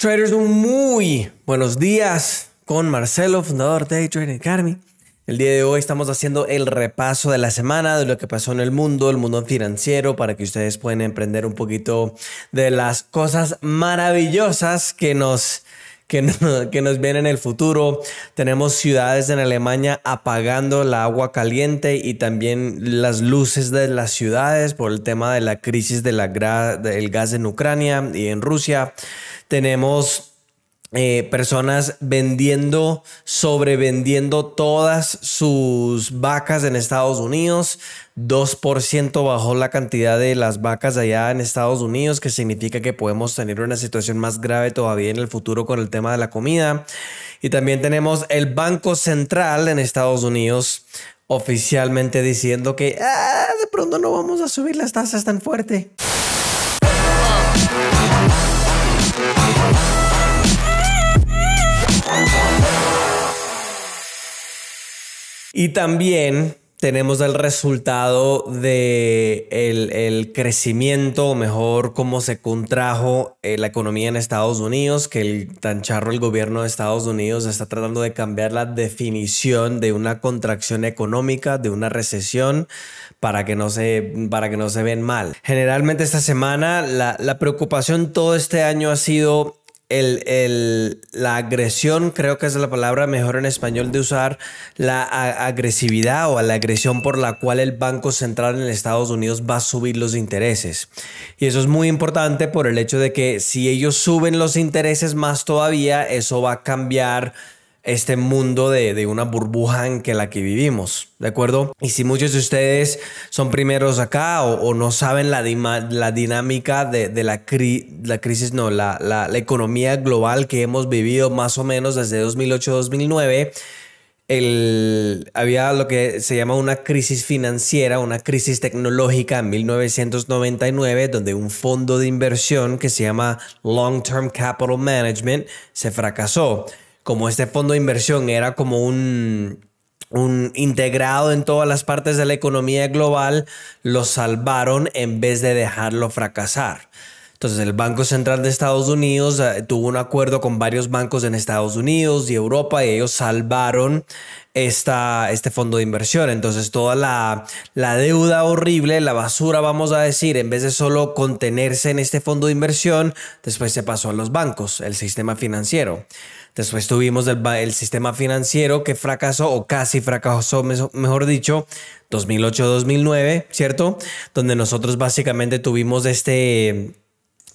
Traders, muy buenos días con Marcelo, fundador de Trading Academy. El día de hoy estamos haciendo el repaso de la semana, de lo que pasó en el mundo, el mundo financiero, para que ustedes puedan emprender un poquito de las cosas maravillosas que nos, que, que nos vienen en el futuro. Tenemos ciudades en Alemania apagando la agua caliente y también las luces de las ciudades por el tema de la crisis del gas en Ucrania y en Rusia tenemos eh, personas vendiendo, sobrevendiendo todas sus vacas en Estados Unidos. 2% bajó la cantidad de las vacas allá en Estados Unidos, que significa que podemos tener una situación más grave todavía en el futuro con el tema de la comida. Y también tenemos el Banco Central en Estados Unidos oficialmente diciendo que ah, de pronto no vamos a subir las tasas tan fuerte. Y también tenemos el resultado de el, crecimiento, o mejor, cómo se contrajo eh, la economía en Estados Unidos, que el tan charro el gobierno de Estados Unidos está tratando de cambiar la definición de una contracción económica, de una recesión, para que no se, para que no se ven mal. Generalmente esta semana la, la preocupación todo este año ha sido el, el, la agresión, creo que es la palabra mejor en español de usar, la agresividad o la agresión por la cual el Banco Central en Estados Unidos va a subir los intereses. Y eso es muy importante por el hecho de que si ellos suben los intereses más todavía, eso va a cambiar este mundo de, de, una burbuja en que la que vivimos, ¿de acuerdo? Y si muchos de ustedes son primeros acá o, no saben la, la dinámica de, la, la, crisis, no, la, la, economía global que hemos vivido más o menos desde 2008-2009, el, había lo que se llama una crisis financiera, una crisis tecnológica en 1999, donde un fondo de inversión que se llama Long Term Capital Management se fracasó como este fondo de inversión era como un, integrado en todas las partes de la economía global, lo salvaron en vez de dejarlo fracasar. Entonces el Banco Central de Estados Unidos eh, tuvo un acuerdo con varios bancos en Estados Unidos y Europa y ellos salvaron esta, este fondo de inversión. Entonces toda la, la deuda horrible, la basura vamos a decir, en vez de solo contenerse en este fondo de inversión, después se pasó a los bancos, el sistema financiero. Después tuvimos el, sistema financiero que fracasó o casi fracasó, mejor dicho, 2008-2009, ¿cierto? Donde nosotros básicamente tuvimos este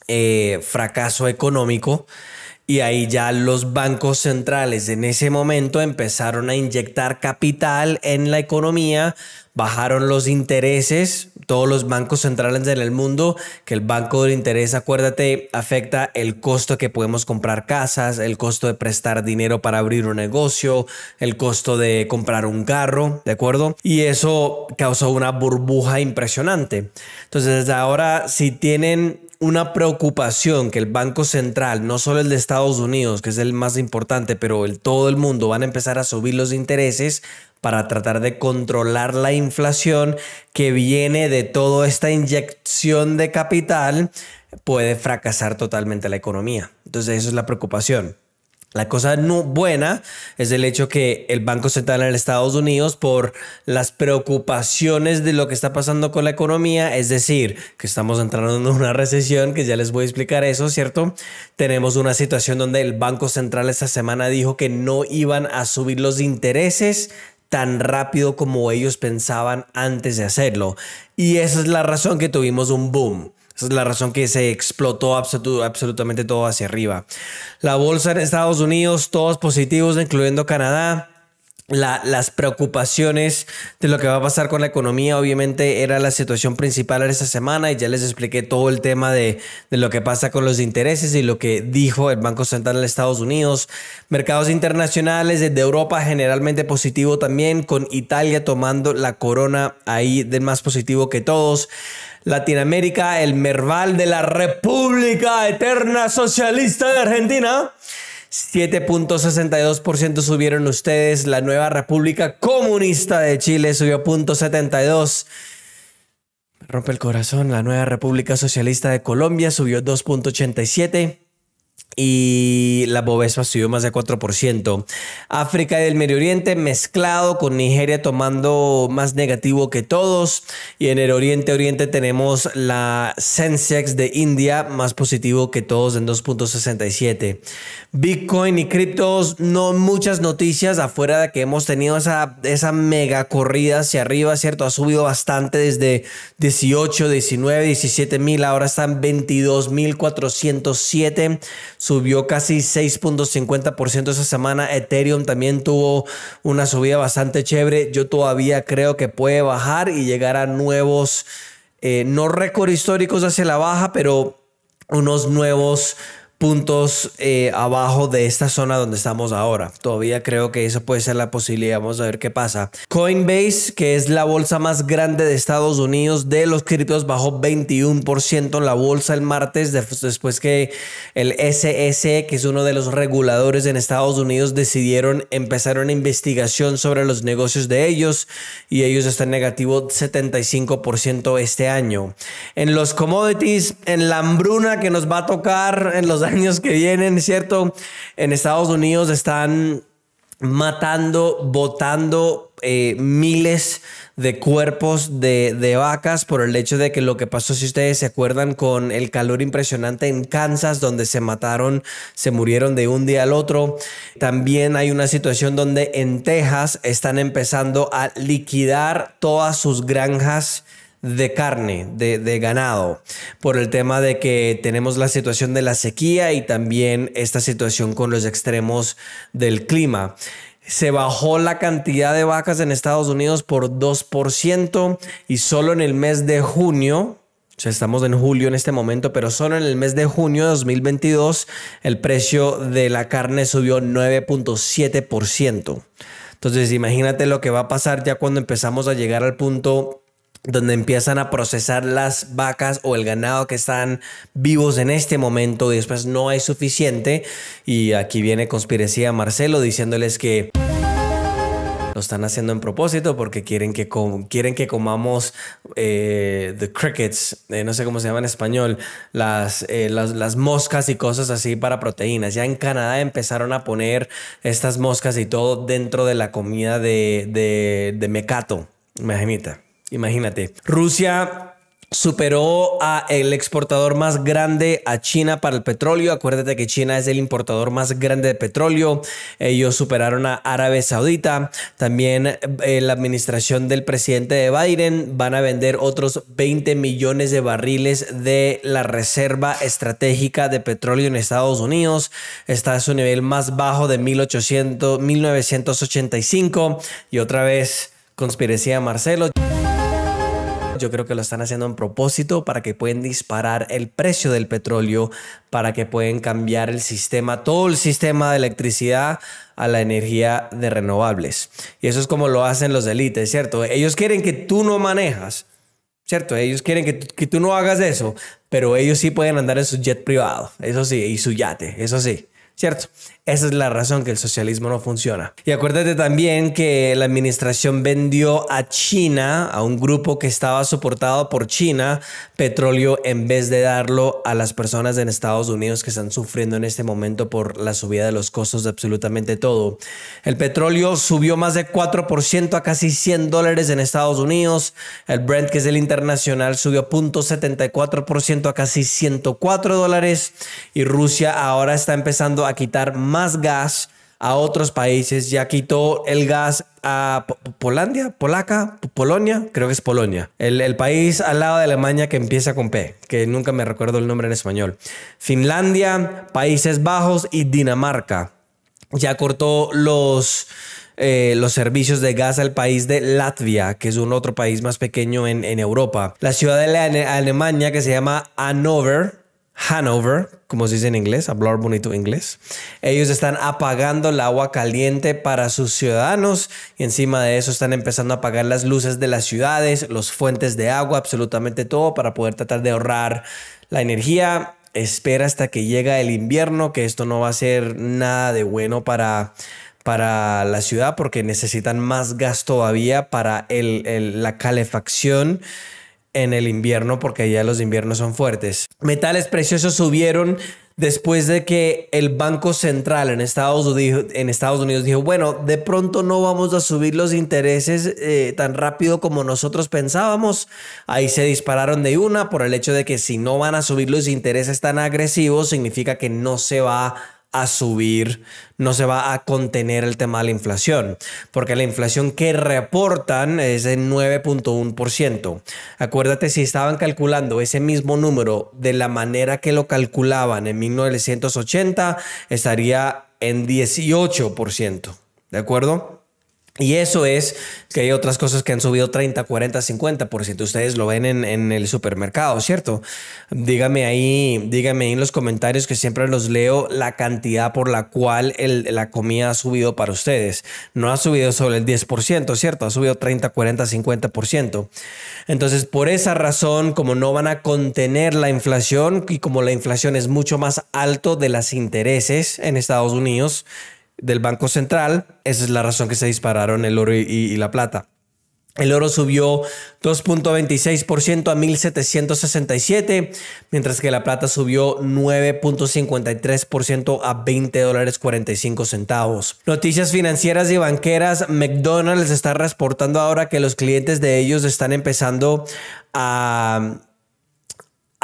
eh, fracaso económico y ahí ya los bancos centrales en ese momento empezaron a inyectar capital en la economía, bajaron los intereses, todos los bancos centrales en el mundo, que el banco de interés, acuérdate, afecta el costo que podemos comprar casas, el costo de prestar dinero para abrir un negocio, el costo de comprar un carro, ¿de acuerdo? Y eso causó una burbuja impresionante. Entonces, ahora si tienen una preocupación que el Banco Central, no solo el de Estados Unidos, que es el más importante, pero el todo el mundo, van a empezar a subir los intereses para tratar de controlar la inflación que viene de toda esta inyección de capital, puede fracasar totalmente la economía. Entonces, eso es la preocupación. La cosa no buena es el hecho que el Banco Central en Estados Unidos, por las preocupaciones de lo que está pasando con la economía, es decir, que estamos entrando en una recesión, que ya les voy a explicar eso, ¿cierto? Tenemos una situación donde el Banco Central esta semana dijo que no iban a subir los intereses tan rápido como ellos pensaban antes de hacerlo. Y esa es la razón que tuvimos un boom. Esa es la razón que se explotó absolutamente todo hacia arriba. La bolsa en Estados Unidos, todos positivos, incluyendo Canadá. La, las preocupaciones de lo que va a pasar con la economía, obviamente, era la situación principal en esta semana y ya les expliqué todo el tema de, de, lo que pasa con los intereses y lo que dijo el Banco Central de Estados Unidos. Mercados internacionales desde Europa generalmente positivo también, con Italia tomando la corona ahí del más positivo que todos. Latinoamérica, el Merval de la República Eterna Socialista de Argentina. 7.62% subieron ustedes. La nueva República Comunista de Chile subió 0.72%. Rompe el corazón. La nueva República Socialista de Colombia subió 2.87% y la ha subió más de 4%. África y el Medio Oriente mezclado con Nigeria tomando más negativo que todos. Y en el Oriente Oriente tenemos la Sensex de India más positivo que todos en 2.67. Bitcoin y criptos, no muchas noticias afuera de que hemos tenido esa, esa mega corrida hacia arriba, ¿cierto? Ha subido bastante desde 18, 19, 17 mil, ahora están 22.407 subió casi 6.50% esa semana. Ethereum también tuvo una subida bastante chévere. Yo todavía creo que puede bajar y llegar a nuevos, eh, no récord históricos hacia la baja, pero unos nuevos puntos eh, abajo de esta zona donde estamos ahora. Todavía creo que eso puede ser la posibilidad. Vamos a ver qué pasa. Coinbase, que es la bolsa más grande de Estados Unidos de los criptos, bajó 21% en la bolsa el martes después que el SS e que es uno de los reguladores en Estados Unidos, decidieron empezar una investigación sobre los negocios de ellos y ellos están negativo 75% este año. En los commodities, en la hambruna que nos va a tocar en los años que vienen, ¿cierto? En Estados Unidos están matando, botando eh, miles de cuerpos de, de, vacas por el hecho de que lo que pasó, si ustedes se acuerdan, con el calor impresionante en Kansas, donde se mataron, se murieron de un día al otro. También hay una situación donde en Texas están empezando a liquidar todas sus granjas de carne, de, ganado, por el tema de que tenemos la situación de la sequía y también esta situación con los extremos del clima. Se bajó la cantidad de vacas en Estados Unidos por 2% y solo en el mes de junio, o sea, estamos en julio en este momento, pero solo en el mes de junio de 2022 el precio de la carne subió 9.7%. Entonces imagínate lo que va a pasar ya cuando empezamos a llegar al punto donde empiezan a procesar las vacas o el ganado que están vivos en este momento y después no hay suficiente. Y aquí viene conspirecía Marcelo diciéndoles que lo están haciendo en propósito porque quieren que, quieren que comamos eh, the crickets, eh, no sé cómo se llama en español, eh, las, las, moscas y cosas así para proteínas. Ya en Canadá empezaron a poner estas moscas y todo dentro de la comida de, de, de mecato, imagínate. Imagínate, Rusia superó a el exportador más grande a China para el petróleo. Acuérdate que China es el importador más grande de petróleo. Ellos superaron a Arabia Saudita. También eh, la administración del presidente de Biden van a vender otros 20 millones de barriles de la reserva estratégica de petróleo en Estados Unidos. Está a su nivel más bajo de 1800, 1985 y otra vez conspiración Marcelo. Yo creo que lo están haciendo en propósito para que puedan disparar el precio del petróleo, para que pueden cambiar el sistema, todo el sistema de electricidad a la energía de renovables. Y eso es como lo hacen los delites, ¿cierto? Ellos quieren que tú no manejas, ¿cierto? Ellos quieren que, que tú no hagas eso, pero ellos sí pueden andar en su jet privado, eso sí, y su yate, eso sí, ¿cierto? Esa es la razón que el socialismo no funciona. Y acuérdate también que la administración vendió a China, a un grupo que estaba soportado por China, petróleo en vez de darlo a las personas en Estados Unidos que están sufriendo en este momento por la subida de los costos de absolutamente todo. El petróleo subió más de 4% a casi 100 dólares en Estados Unidos. El Brent, que es el internacional, subió 0.74% a casi 104 dólares. Y Rusia ahora está empezando a quitar más más gas a otros países, ya quitó el gas a Polandia, Polaca, Polonia, creo que es Polonia, el, país al lado de Alemania que empieza con P, que nunca me recuerdo el nombre en español, Finlandia, Países Bajos y Dinamarca. Ya cortó los, eh, los servicios de gas al país de Latvia, que es un otro país más pequeño en, Europa. La ciudad de Alemania que se llama Hannover, Hanover, como se dice en inglés, hablar bonito inglés. Ellos están apagando el agua caliente para sus ciudadanos y encima de eso están empezando a apagar las luces de las ciudades, los fuentes de agua, absolutamente todo para poder tratar de ahorrar la energía. Espera hasta que llega el invierno, que esto no va a ser nada de bueno para para la ciudad porque necesitan más gas todavía para el, la calefacción en el invierno porque ya los inviernos son fuertes. Metales preciosos subieron después de que el Banco Central en Estados Unidos, dijo, bueno, de pronto no vamos a subir los intereses eh, tan rápido como nosotros pensábamos. Ahí se dispararon de una por el hecho de que si no van a subir los intereses tan agresivos, significa que no se va a a subir, no se va a contener el tema de la inflación, porque la inflación que reportan es de 9.1%. Acuérdate, si estaban calculando ese mismo número de la manera que lo calculaban en 1980, estaría en 18%, ¿de acuerdo? Y eso es que hay otras cosas que han subido 30, 40, 50 por ciento. Ustedes lo ven en, el supermercado, ¿cierto? Dígame ahí, dígame ahí en los comentarios que siempre los leo la cantidad por la cual la comida ha subido para ustedes. No ha subido solo el 10%, ¿cierto? Ha subido 30, 40, 50 por ciento. Entonces, por esa razón, como no van a contener la inflación y como la inflación es mucho más alto de las intereses en Estados Unidos, del Banco Central. Esa es la razón que se dispararon el oro y, la plata. El oro subió 2.26% a 1.767, mientras que la plata subió 9.53% a 20 dólares 45 centavos. Noticias financieras y banqueras. McDonald's está reportando ahora que los clientes de ellos están empezando a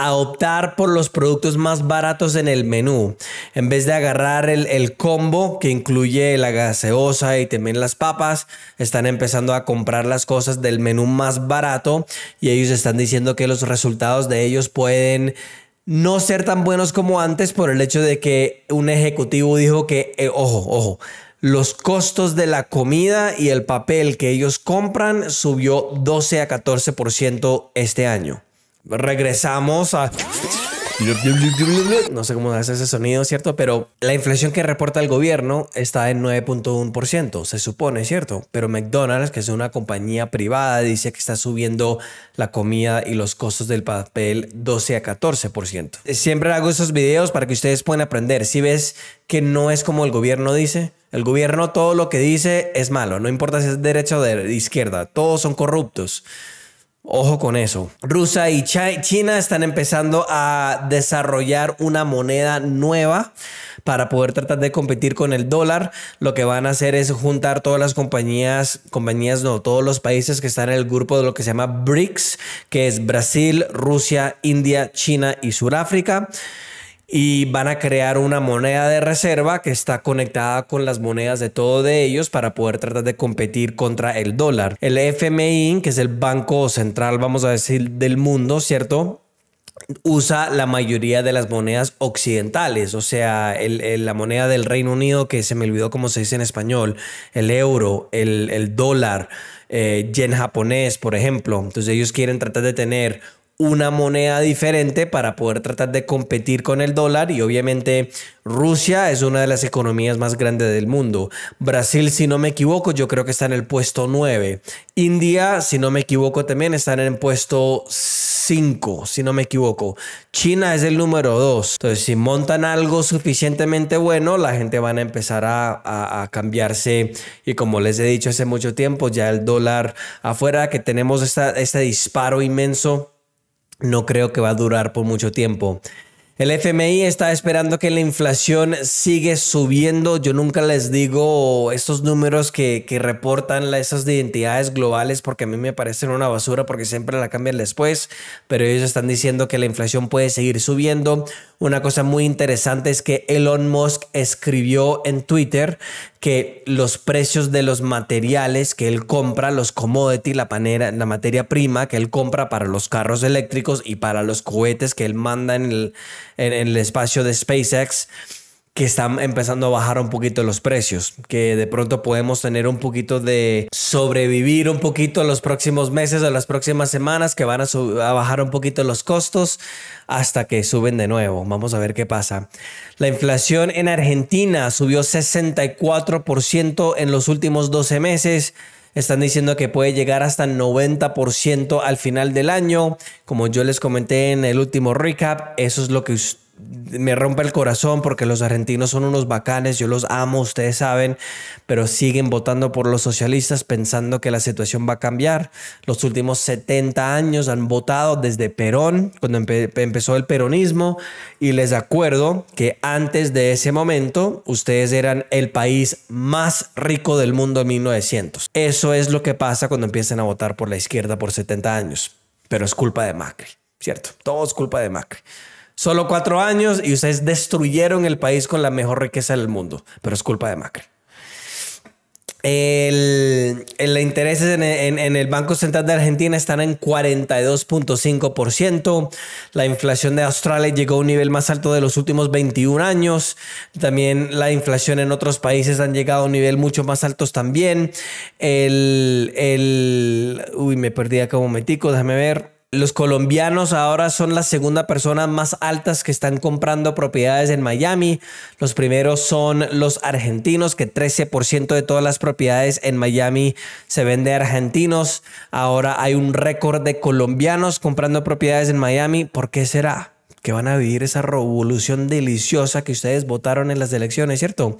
a optar por los productos más baratos en el menú. En vez de agarrar el, combo que incluye la gaseosa y también las papas, están empezando a comprar las cosas del menú más barato y ellos están diciendo que los resultados de ellos pueden no ser tan buenos como antes por el hecho de que un ejecutivo dijo que, eh, ojo, ojo, los costos de la comida y el papel que ellos compran subió 12 a 14% este año regresamos a... No sé cómo hace ese sonido, ¿cierto? Pero la inflación que reporta el gobierno está en 9.1%, se supone, ¿cierto? Pero McDonald's, que es una compañía privada, dice que está subiendo la comida y los costos del papel 12 a 14%. Siempre hago esos videos para que ustedes puedan aprender. Si ves que no es como el gobierno dice, el gobierno todo lo que dice es malo, no importa si es derecha o de izquierda, todos son corruptos. Ojo con eso. Rusia y China están empezando a desarrollar una moneda nueva para poder tratar de competir con el dólar. Lo que van a hacer es juntar todas las compañías, compañías no, todos los países que están en el grupo de lo que se llama BRICS, que es Brasil, Rusia, India, China y Sudáfrica y van a crear una moneda de reserva que está conectada con las monedas de todo de ellos para poder tratar de competir contra el dólar. El FMI, que es el banco central, vamos a decir, del mundo, ¿cierto? usa la mayoría de las monedas occidentales, o sea, la moneda del Reino Unido, que se me olvidó cómo se dice en español, el euro, el, dólar, eh, yen japonés, por ejemplo. Entonces ellos quieren tratar de tener una moneda diferente para poder tratar de competir con el dólar y obviamente Rusia es una de las economías más grandes del mundo. Brasil, si no me equivoco, yo creo que está en el puesto 9. India, si no me equivoco, también está en el puesto 5, si no me equivoco. China es el número 2. Entonces, si montan algo suficientemente bueno, la gente van a empezar a, cambiarse. Y como les he dicho hace mucho tiempo, ya el dólar afuera que tenemos este disparo inmenso no creo que va a durar por mucho tiempo. El FMI está esperando que la inflación sigue subiendo. Yo nunca les digo estos números que, reportan esas identidades globales porque a mí me parecen una basura porque siempre la cambian después, pero ellos están diciendo que la inflación puede seguir subiendo. Una cosa muy interesante es que Elon Musk escribió en Twitter que los precios de los materiales que él compra, los commodities, la, panera, la materia prima que él compra para los carros eléctricos y para los cohetes que él manda en el en, el espacio de SpaceX que están empezando a bajar un poquito los precios, que de pronto podemos tener un poquito de sobrevivir un poquito los próximos meses o las próximas semanas, que van a, a, bajar un poquito los costos hasta que suben de nuevo. Vamos a ver qué pasa. La inflación en Argentina subió 64% en los últimos 12 meses están diciendo que puede llegar hasta 90% al final del año. Como yo les comenté en el último recap, eso es lo que usted me rompe el corazón porque los argentinos son unos bacanes, yo los amo, ustedes saben, pero siguen votando por los socialistas pensando que la situación va a cambiar. Los últimos 70 años han votado desde Perón, cuando empezó el peronismo, y les acuerdo que antes de ese momento ustedes eran el país más rico del mundo en 1900. Eso es lo que pasa cuando empiezan a votar por la izquierda por 70 años, pero es culpa de Macri, ¿cierto? Todo es culpa de Macri. Solo cuatro años y ustedes destruyeron el país con la mejor riqueza del mundo, pero es culpa de Macri. El, el intereses en, el Banco Central de Argentina están en 42.5%. La inflación de Australia llegó a un nivel más alto de los últimos 21 años. También la inflación en otros países han llegado a un nivel mucho más alto también. uy, me perdí acá un momentico, déjame ver los colombianos ahora son la segunda persona más altas que están comprando propiedades en Miami. Los primeros son los argentinos, que 13% de todas las propiedades en Miami se vende a argentinos. Ahora hay un récord de colombianos comprando propiedades en Miami. ¿Por qué será? que van a vivir esa revolución deliciosa que ustedes votaron en las elecciones, ¿cierto?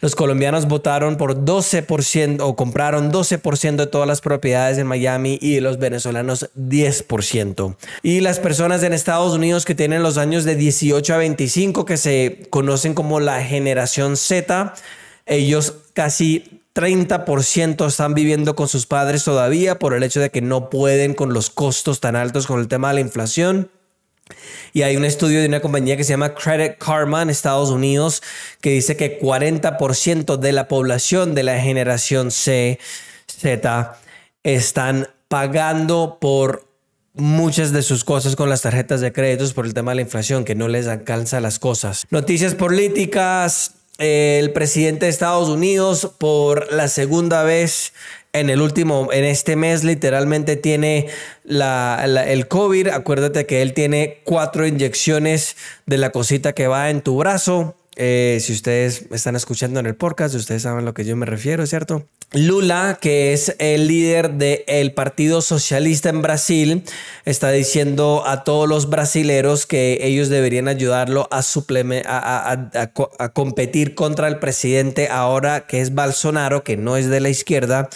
Los colombianos votaron por 12% o compraron 12% de todas las propiedades en Miami y los venezolanos 10%. Y las personas en Estados Unidos que tienen los años de 18 a 25, que se conocen como la generación Z, ellos casi 30% están viviendo con sus padres todavía por el hecho de que no pueden con los costos tan altos con el tema de la inflación. Y hay un estudio de una compañía que se llama Credit Karma en Estados Unidos que dice que 40% de la población de la generación C, Z, están pagando por muchas de sus cosas con las tarjetas de créditos por el tema de la inflación, que no les alcanza las cosas. Noticias políticas. El presidente de Estados Unidos por la segunda vez en el último, en este mes literalmente tiene la, el COVID. Acuérdate que él tiene cuatro inyecciones de la cosita que va en tu brazo. Eh, si ustedes están escuchando en el podcast, ustedes saben a lo que yo me refiero, ¿cierto? Lula, que es el líder del Partido Socialista en Brasil, está diciendo a todos los brasileros que ellos deberían ayudarlo a, a competir contra el presidente ahora que es Bolsonaro, que no es de la izquierda,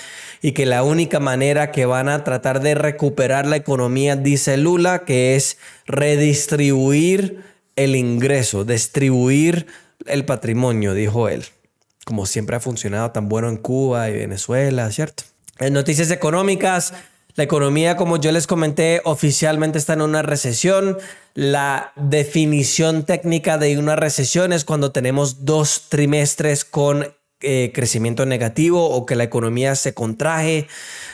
y que la única manera que van a tratar de recuperar la economía, dice Lula, que es redistribuir el ingreso, distribuir el patrimonio, dijo él, como siempre ha funcionado tan bueno en Cuba y Venezuela, ¿cierto? En noticias económicas, la economía, como yo les comenté, oficialmente está en una recesión. La definición técnica de una recesión es cuando tenemos dos trimestres con eh, crecimiento negativo o que la economía se contraje.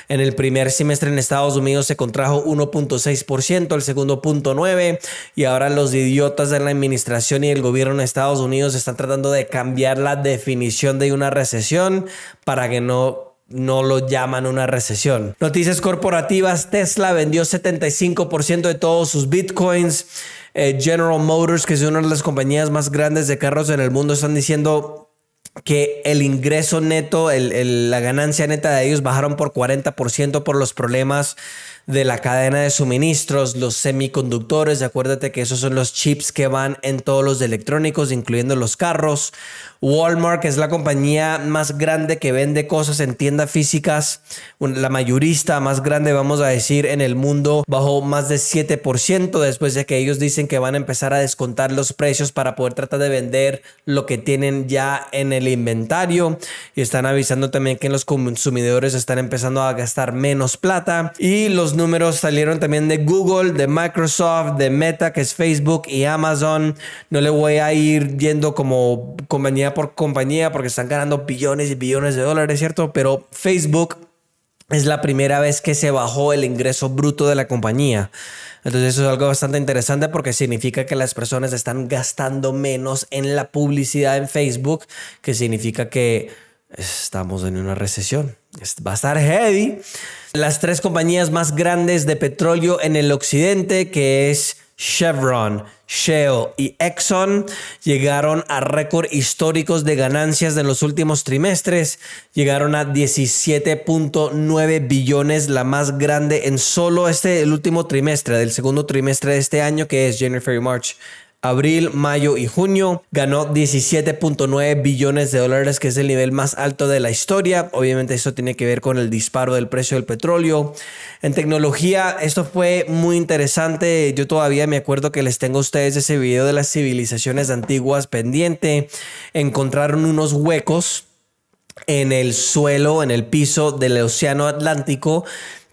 En el primer semestre en Estados Unidos se contrajo 1.6%, el segundo 0.9% y ahora los idiotas de la administración y el gobierno de Estados Unidos están tratando de cambiar la definición de una recesión para que no no lo llaman una recesión. Noticias corporativas, Tesla vendió 75% de todos sus bitcoins. Eh, General Motors, que es una de las compañías más grandes de carros en el mundo, están diciendo que el ingreso neto, el, la ganancia neta de ellos bajaron por 40% por los problemas de la cadena de suministros, los semiconductores, acuérdate que esos son los chips que van en todos los electrónicos, incluyendo los carros. Walmart, que es la compañía más grande que vende cosas en tiendas físicas, la mayorista más grande, vamos a decir, en el mundo, bajó más de 7% después de que ellos dicen que van a empezar a descontar los precios para poder tratar de vender lo que tienen ya en el inventario. Y están avisando también que los consumidores están empezando a gastar menos plata. Y los números salieron también de Google, de Microsoft, de Meta, que es Facebook y Amazon. No le voy a ir yendo como compañía por compañía porque están ganando billones y billones de dólares, ¿cierto? Pero Facebook es la primera vez que se bajó el ingreso bruto de la compañía. Entonces eso es algo bastante interesante porque significa que las personas están gastando menos en la publicidad en Facebook, que significa que estamos en una recesión. Va a estar heavy las tres compañías más grandes de petróleo en el occidente, que es Chevron, Shell y Exxon llegaron a récord históricos de ganancias en los últimos trimestres. Llegaron a 17.9 billones, la más grande en solo este, el último trimestre, del segundo trimestre de este año, que es January, March, abril, mayo y junio. Ganó 17.9 billones de dólares, que es el nivel más alto de la historia. Obviamente eso tiene que ver con el disparo del precio del petróleo. En tecnología, esto fue muy interesante. Yo todavía me acuerdo que les tengo a ustedes ese video de las civilizaciones antiguas pendiente. Encontraron unos huecos en el suelo, en el piso del Océano Atlántico,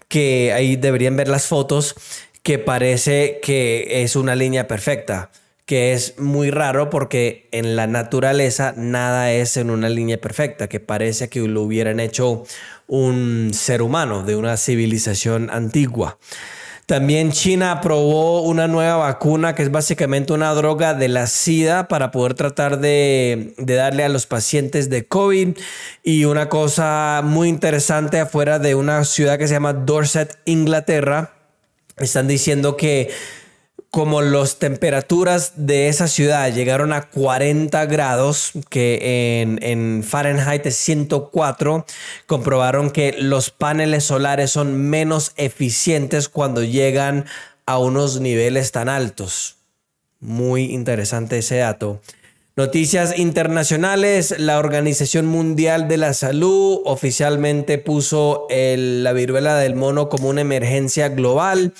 que ahí deberían ver las fotos, que parece que es una línea perfecta que es muy raro porque en la naturaleza nada es en una línea perfecta, que parece que lo hubieran hecho un ser humano de una civilización antigua. También China aprobó una nueva vacuna que es básicamente una droga de la SIDA para poder tratar de, darle a los pacientes de COVID. Y una cosa muy interesante afuera de una ciudad que se llama Dorset, Inglaterra, están diciendo que como las temperaturas de esa ciudad llegaron a 40 grados, que en, Fahrenheit es 104, comprobaron que los paneles solares son menos eficientes cuando llegan a unos niveles tan altos. Muy interesante ese dato. Noticias internacionales, la Organización Mundial de la Salud oficialmente puso la viruela del mono como una emergencia global.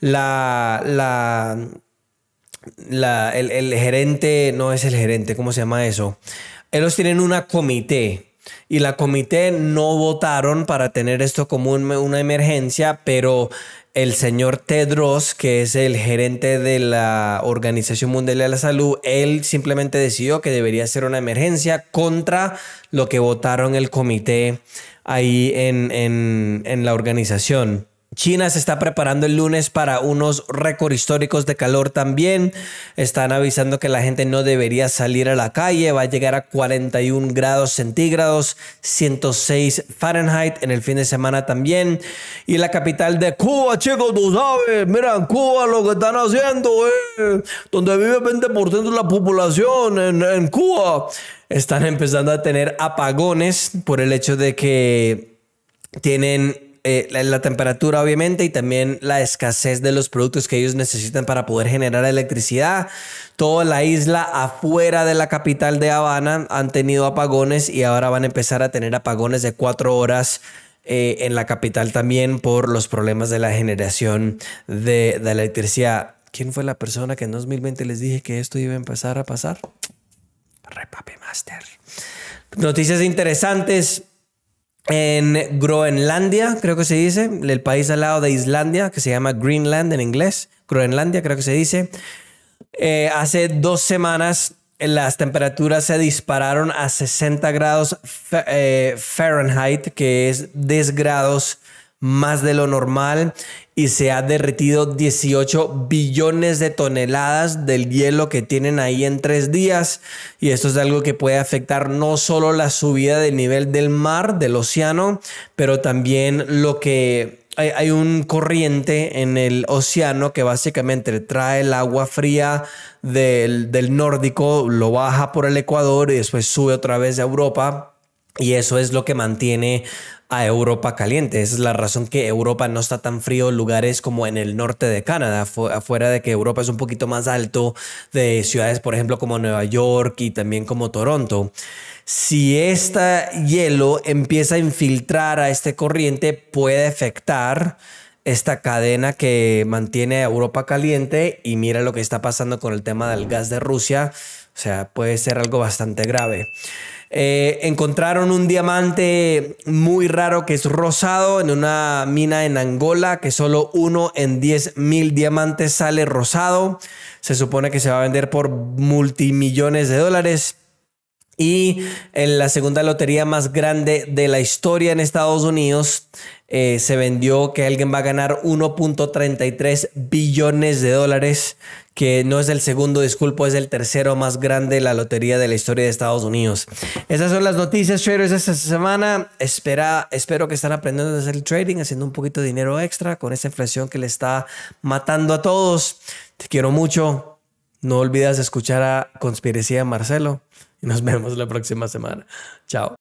La, la, el, gerente, no es el gerente, ¿cómo se llama eso? Ellos tienen una comité, y la comité no votaron para tener esto como una emergencia, pero el señor Tedros, que es el gerente de la Organización Mundial de la Salud, él simplemente decidió que debería ser una emergencia contra lo que votaron el comité ahí en, en la organización. China se está preparando el lunes para unos récord históricos de calor también. Están avisando que la gente no debería salir a la calle. Va a llegar a 41 grados centígrados, 106 Fahrenheit en el fin de semana también. Y la capital de Cuba, chicos, tú sabes, mira, Cuba lo que están haciendo eh, donde vive el 20% de la población en, en Cuba. Están empezando a tener apagones por el hecho de que tienen eh, la, temperatura obviamente y también la escasez de los productos que ellos necesitan para poder generar electricidad. Toda la isla afuera de la capital de Habana han tenido apagones y ahora van a empezar a tener apagones de cuatro horas. Eh, en la capital también por los problemas de la generación de, de electricidad. ¿Quién fue la persona que en 2020 les dije que esto iba a empezar a pasar? Repape Master. Noticias interesantes, en Groenlandia, creo que se dice, el país al lado de Islandia, que se llama Greenland en inglés, Groenlandia creo que se dice, eh, hace dos semanas las temperaturas se dispararon a 60 grados eh, Fahrenheit, que es 10 grados más de lo normal y se ha derretido 18 billones de toneladas del hielo que tienen ahí en tres días. Y esto es algo que puede afectar no solo la subida del nivel del mar, del océano, pero también lo que hay, hay un corriente en el océano que básicamente trae el agua fría del, del nórdico, lo baja por el Ecuador y después sube otra vez a Europa. Y eso es lo que mantiene a Europa caliente. Esa es la razón que Europa no está tan frío lugares como en el norte de Canadá, afuera de que Europa es un poquito más alto de ciudades, por ejemplo, como Nueva York y también como Toronto. Si este hielo empieza a infiltrar a este corriente, puede afectar esta cadena que mantiene a Europa caliente y mira lo que está pasando con el tema del gas de Rusia. O sea, puede ser algo bastante grave. Eh, encontraron un diamante muy raro que es rosado en una mina en Angola, que solo uno en 10 mil diamantes sale rosado. Se supone que se va a vender por multimillones de dólares. Y en la segunda lotería más grande de la historia en Estados Unidos eh, se vendió que alguien va a ganar 1.33 billones de dólares, que no es el segundo, disculpo, es el tercero más grande de la lotería de la historia de Estados Unidos. Esas son las noticias, traders, esta semana. Espera, espero que están aprendiendo a hacer el trading, haciendo un poquito de dinero extra con esa inflación que le está matando a todos. Te quiero mucho. No olvides escuchar a Conspiracía Marcelo y nos vemos la próxima semana. Chao.